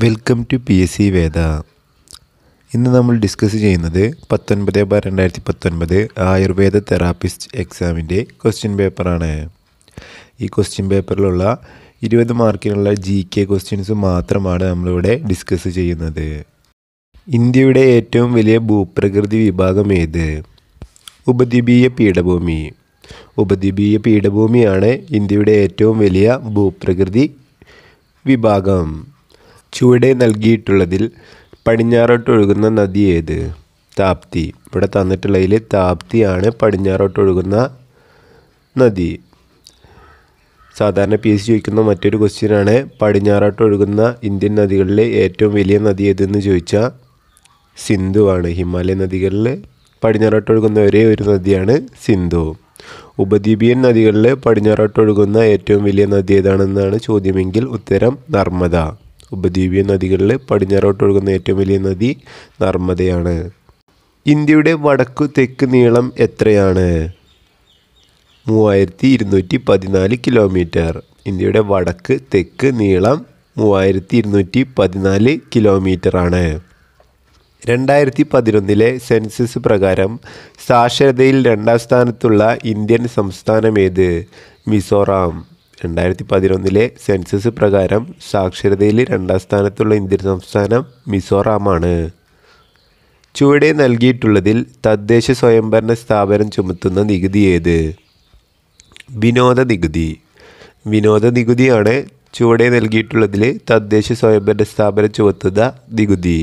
welcome to P S C Veda ഇന്ന് നമ്മൾ discuss ചെയ്യുന്നത് പത്തൊൻപത് ബാർ രണ്ടായിരത്തി പത്തൊൻപത് ആയുർവേദ തെറാപ്പിസ്റ്റ് എക്സാമിൻ്റെ ക്വസ്റ്റ്യൻ പേപ്പറാണ് ഈ ക്വസ്റ്റ്യൻ പേപ്പറിലുള്ള ഇരുപത് മാർക്കിനുള്ള ജി കെ ക്വസ്റ്റ്യൻസ് മാത്രമാണ് നമ്മളിവിടെ ഡിസ്കസ് ചെയ്യുന്നത് ഇന്ത്യയുടെ ഏറ്റവും വലിയ ഭൂപ്രകൃതി വിഭാഗം ഏത് ഉപദ്വീപീയ പീഠഭൂമി ഉപദ്വീപീയ പീഠഭൂമിയാണ് ഇന്ത്യയുടെ ഏറ്റവും വലിയ ഭൂപ്രകൃതി വിഭാഗം ചുവടെ നൽകിയിട്ടുള്ളതിൽ പടിഞ്ഞാറോട്ടൊഴുകുന്ന നദി ഏത് താപ്തി ഇവിടെ തന്നിട്ടുള്ളതിൽ താപ്തിയാണ് പടിഞ്ഞാറോട്ടൊഴുകുന്ന നദി സാധാരണ പി എസ് ചോദിക്കുന്ന മറ്റൊരു ക്വസ്റ്റ്യനാണ് പടിഞ്ഞാറോട്ടൊഴുകുന്ന ഇന്ത്യൻ നദികളിലെ ഏറ്റവും വലിയ നദി ഏതെന്ന് ചോദിച്ചാൽ സിന്ധുവാണ് ഹിമാലയ നദികളിൽ പടിഞ്ഞാറോട്ടൊഴുകുന്ന ഒരേ ഒരു നദിയാണ് സിന്ധു ഉപദ്വീപിയൻ നദികളിൽ പടിഞ്ഞാറോട്ടൊഴുകുന്ന ഏറ്റവും വലിയ നദി ഏതാണെന്നാണ് ചോദ്യമെങ്കിൽ ഉത്തരം നർമ്മദ ഉപദ്വീപിയ നദികളിൽ പടിഞ്ഞാറോട്ട് ഒഴുകുന്ന ഏറ്റവും വലിയ നദി നർമ്മദയാണ് ഇന്ത്യയുടെ വടക്കു തെക്ക് നീളം എത്രയാണ് മൂവായിരത്തി ഇരുന്നൂറ്റി പതിനാല് കിലോമീറ്റർ ഇന്ത്യയുടെ വടക്ക് തെക്ക് നീളം മൂവായിരത്തി ഇരുന്നൂറ്റി പതിനാല് കിലോമീറ്ററാണ് രണ്ടായിരത്തി പതിനൊന്നിലെ സെൻസസ് പ്രകാരം സാക്ഷരതയിൽ രണ്ടാം സ്ഥാനത്തുള്ള ഇന്ത്യൻ സംസ്ഥാനമേത് മിസോറാം രണ്ടായിരത്തി പതിനൊന്നിലെ സെൻസസ് പ്രകാരം സാക്ഷരതയിൽ രണ്ടാം സ്ഥാനത്തുള്ള ഇന്ത്യൻ സംസ്ഥാനം മിസോറാമാണ് ചുവടെ നൽകിയിട്ടുള്ളതിൽ തദ്ദേശ സ്വയംഭരണ സ്ഥാപനം ചുമത്തുന്ന നികുതി ഏത് വിനോദ നികുതി വിനോദ നികുതിയാണ് ചുവടെ നൽകിയിട്ടുള്ളതിൽ തദ്ദേശ സ്വയംഭരണ സ്ഥാപനം ചുമത്തുന്ന നികുതി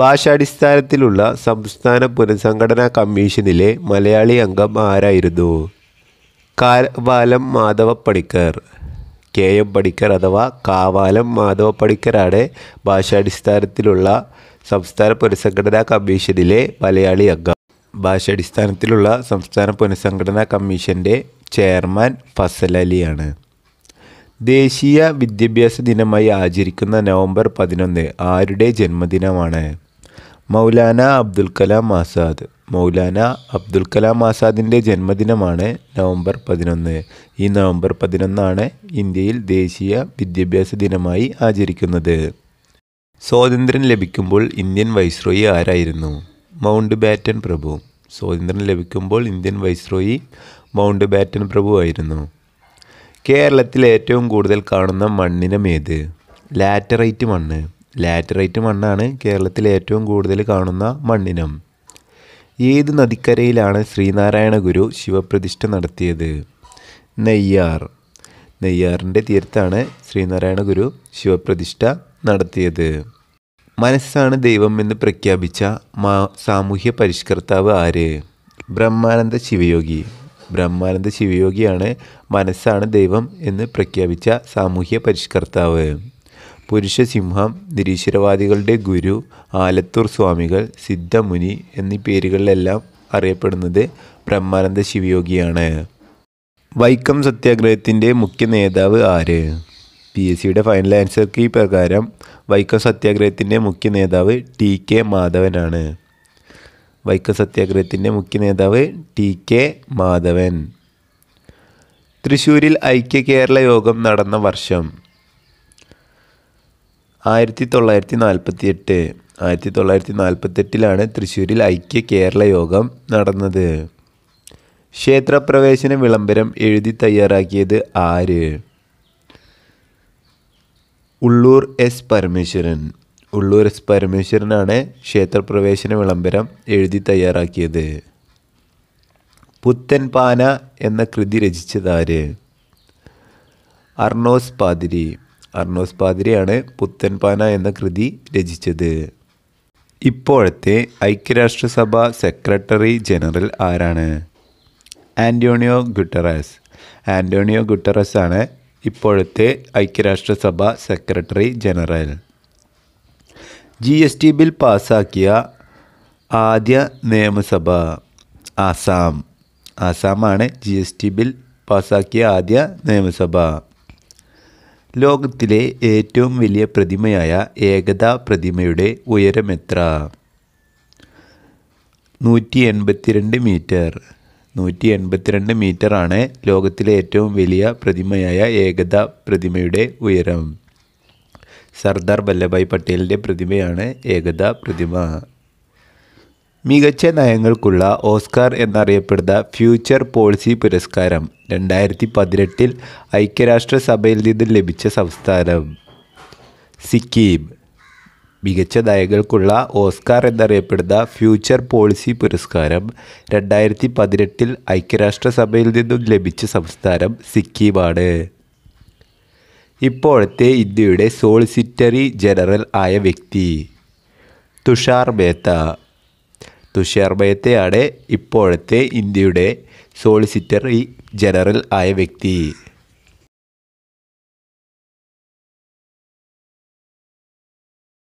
ഭാഷാടിസ്ഥാനത്തിലുള്ള സംസ്ഥാന പുനഃസംഘടനാ കമ്മീഷനിലെ മലയാളി അംഗം ആരായിരുന്നു കാവാലം മാധവ പണിക്കർ കെ എം പണിക്കർ അഥവാ കാവാലം മാധവ പണിക്കരാണ് ഭാഷാടിസ്ഥാനത്തിലുള്ള സംസ്ഥാന പുനഃസംഘടനാ കമ്മീഷനിലെ മലയാളി അംഗം ഭാഷാടിസ്ഥാനത്തിലുള്ള സംസ്ഥാന പുനഃസംഘടനാ കമ്മീഷൻ്റെ ചെയർമാൻ ഫസൽ അലിയാണ് ദേശീയ വിദ്യാഭ്യാസ ദിനമായി ആചരിക്കുന്ന നവംബർ പതിനൊന്ന് ആരുടെ ജന്മദിനമാണ് മൗലാന അബ്ദുൽ കലാം ആസാദ് മൗലാന അബ്ദുൽ കലാം ആസാദിൻ്റെ ജന്മദിനമാണ് നവംബർ പതിനൊന്ന് ഈ നവംബർ പതിനൊന്നാണ് ഇന്ത്യയിൽ ദേശീയ വിദ്യാഭ്യാസ ദിനമായി ആചരിക്കുന്നത് സ്വാതന്ത്ര്യം ലഭിക്കുമ്പോൾ ഇന്ത്യൻ വൈസ്രോയി ആരായിരുന്നു മൗണ്ട് ബാറ്റൻ പ്രഭു സ്വാതന്ത്ര്യം ലഭിക്കുമ്പോൾ ഇന്ത്യൻ വൈസ്രോയി മൗണ്ട് ബാറ്റൻ പ്രഭു ആയിരുന്നു കേരളത്തിൽ ഏറ്റവും കൂടുതൽ കാണുന്ന മണ്ണിനം ഏത് ലാറ്ററൈറ്റ് മണ്ണ് ലാറ്ററൈറ്റ് മണ്ണാണ് കേരളത്തിൽ ഏറ്റവും കൂടുതൽ കാണുന്ന മണ്ണിനം ഏത് നദിക്കരയിലാണ് ശ്രീനാരായണ ഗുരു ശിവപ്രതിഷ്ഠ നടത്തിയത് നെയ്യാർ നെയ്യാറിൻ്റെ തീരത്താണ് ശ്രീനാരായണ ഗുരു ശിവപ്രതിഷ്ഠ നടത്തിയത് മനസ്സാണ് ദൈവം എന്ന് പ്രഖ്യാപിച്ച മാ സാമൂഹ്യ പരിഷ്കർത്താവ് ആര് ബ്രഹ്മാനന്ദ ശിവയോഗി ബ്രഹ്മാനന്ദ ശിവയോഗിയാണ് മനസ്സാണ് ദൈവം എന്ന് പ്രഖ്യാപിച്ച സാമൂഹ്യ പരിഷ്കർത്താവ് പുരുഷസിംഹം നിരീശ്വരവാദികളുടെ ഗുരു ആലത്തൂർ സ്വാമികൾ സിദ്ധമുനി എന്നീ പേരുകളിലെല്ലാം അറിയപ്പെടുന്നത് ബ്രഹ്മാനന്ദ ശിവയോഗിയാണ് വൈക്കം സത്യാഗ്രഹത്തിൻ്റെ മുഖ്യ നേതാവ് ആര് പി എസ് സിയുടെ ഫൈനൽ ആൻസർ കീ പ്രകാരം വൈക്കം സത്യാഗ്രഹത്തിൻ്റെ മുഖ്യ നേതാവ് ടി കെ മാധവനാണ് വൈക്കം സത്യാഗ്രഹത്തിൻ്റെ മുഖ്യ നേതാവ് ടി കെ മാധവൻ തൃശ്ശൂരിൽ ഐക്യ കേരള യോഗം നടന്ന വർഷം ആയിരത്തി തൊള്ളായിരത്തി നാൽപ്പത്തി എട്ട് ആയിരത്തി തൊള്ളായിരത്തി നാൽപ്പത്തെട്ടിലാണ് തൃശ്ശൂരിൽ ഐക്യ കേരള യോഗം നടന്നത് ക്ഷേത്രപ്രവേശന വിളംബരം എഴുതി തയ്യാറാക്കിയത് ആര് ഉള്ളൂർ എസ് പരമേശ്വരൻ ഉള്ളൂർ എസ് പരമേശ്വരനാണ് ക്ഷേത്രപ്രവേശന വിളംബരം എഴുതി തയ്യാറാക്കിയത് പുത്തൻ പാന എന്ന കൃതി രചിച്ചതാര് അർണോസ് പാതിരി അർണോസ് പാതിരിയാണ് പുത്തൻപാന എന്ന കൃതി രചിച്ചത് ഇപ്പോഴത്തെ ഐക്യരാഷ്ട്രസഭ സെക്രട്ടറി ജനറൽ ആരാണ് ആൻ്റോണിയോ ഗുട്ടറസ് ആൻ്റോണിയോ ഗുട്ടറസ് ആണ് ഇപ്പോഴത്തെ ഐക്യരാഷ്ട്രസഭ secretary general G S T bill പാസ്സാക്കിയ ആദ്യ നിയമസഭ ആസാം ആസാമാണ് ജി എസ് ടി ബിൽ പാസ്സാക്കിയ ആദ്യ നിയമസഭ ലോകത്തിലെ ഏറ്റവും വലിയ പ്രതിമയായ ഏകതാ പ്രതിമയുടെ എത്ര നൂറ്റി എൺപത്തിരണ്ട് മീറ്റർ നൂറ്റി എൺപത്തിരണ്ട് മീറ്ററാണ് ലോകത്തിലെ ഏറ്റവും വലിയ പ്രതിമയായ ഏകതാ പ്രതിമയുടെ ഉയരം സർദാർ വല്ലഭായ് പട്ടേലിൻ്റെ പ്രതിമയാണ് ഏകതാ പ്രതിമ മികച്ച നയങ്ങൾക്കുള്ള ഓസ്കാർ എന്നറിയപ്പെടുന്ന ഫ്യൂച്ചർ പോളിസി പുരസ്കാരം രണ്ടായിരത്തി പതിനെട്ടിൽ ഐക്യരാഷ്ട്രസഭയിൽ നിന്ന് ലഭിച്ച സംസ്ഥാനം സിക്കിം മികച്ച നയങ്ങൾക്കുള്ള ഓസ്കാർ എന്നറിയപ്പെടുന്ന ഫ്യൂച്ചർ പോളിസി പുരസ്കാരം രണ്ടായിരത്തി പതിനെട്ടിൽ ഐക്യരാഷ്ട്രസഭയിൽ നിന്നും ലഭിച്ച സംസ്ഥാനം സിക്കിമാണ് ഇപ്പോഴത്തെ ഇന്ത്യയുടെ സോളിസിറ്ററി ജനറൽ ആയ വ്യക്തി തുഷാർ മേത്ത തുഷാർ ബേത്തയാണ് ഇപ്പോഴത്തെ ഇന്ത്യയുടെ സോളിസിറ്ററി ജനറൽ ആയ വ്യക്തി